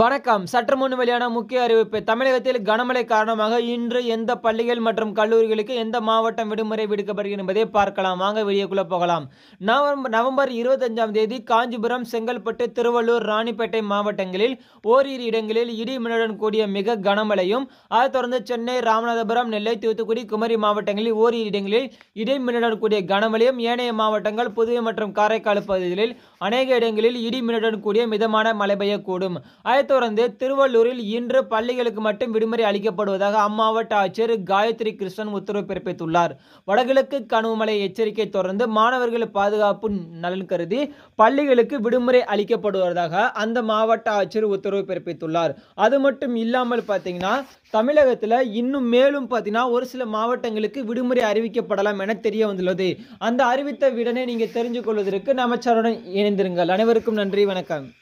வணக்கம் சற்று முன் வெளியான முக்கிய அறிவிப்பு தமிழகத்தில் கனமழை காரணமாக இன்று எந்த பள்ளிகள் மற்றும் கல்லூரிகளுக்கு எந்த மாவட்டம் விடுமுறை விடுக்கப்படுகிறது என்பதை பார்க்கலாம் வாங்க வெளியேக்குள்ள போகலாம் நவம்பர் நவம்பர் இருபத்தஞ்சாம் தேதி காஞ்சிபுரம் செங்கல்பட்டு திருவள்ளூர் ராணிப்பேட்டை மாவட்டங்களில் ஓரிரு இடங்களில் இடி மின்னுடன் கூடிய மிக கனமழையும் அதைத் தொடர்ந்து சென்னை ராமநாதபுரம் நெல்லை தூத்துக்குடி குமரி மாவட்டங்களில் ஓரிரு இடங்களில் இடி மின்னுடன் கூடிய கனமழையும் ஏனைய மாவட்டங்கள் புதுவை மற்றும் காரைக்கால் பகுதிகளில் அநேக இடங்களில் இடி மின்னுடன் கூடிய மிதமான மழை பெய்யக்கூடும் அதை தொடர்ந்து திருவள்ளூரில் இன்று பள்ளிகளுக்கு மட்டும் விடுமுறை அளிக்கப்படுவதாக அம்மாவட்ட ஆட்சியர் காயத்ரி கிருஷ்ணன் உத்தரவு பிறப்பித்துள்ளார் வடகிழக்கு கனவுமலை எச்சரிக்கை தொடர்ந்து மாணவர்கள் பாதுகாப்பு நலன் கருதி பள்ளிகளுக்கு விடுமுறை அளிக்கப்படுவதாக அந்த மாவட்ட ஆட்சியர் உத்தரவு பிறப்பித்துள்ளார் அது மட்டும் இல்லாமல் பார்த்தீங்கன்னா தமிழகத்தில் இன்னும் மேலும் பார்த்தீங்கன்னா ஒரு சில மாவட்டங்களுக்கு விடுமுறை அறிவிக்கப்படலாம் என தெரிய வந்துள்ளது அந்த அறிவித்த விடனை நீங்கள் தெரிஞ்சு கொள்வதற்கு நம்ம இணைந்திருங்கள் அனைவருக்கும் நன்றி வணக்கம்